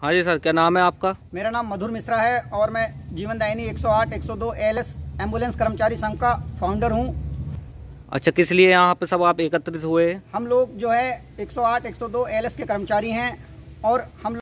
हाँ जी सर क्या नाम है आपका मेरा नाम मधुर मिश्रा है और मैं जीवन दायनी 108 102 एलएस एम्बुलेंस कर्मचारी संघ का फाउंडर हूँ अच्छा किस लिए यहाँ पे सब आप एकत्रित हुए हम लोग जो है 108 102 एलएस के कर्मचारी हैं और हम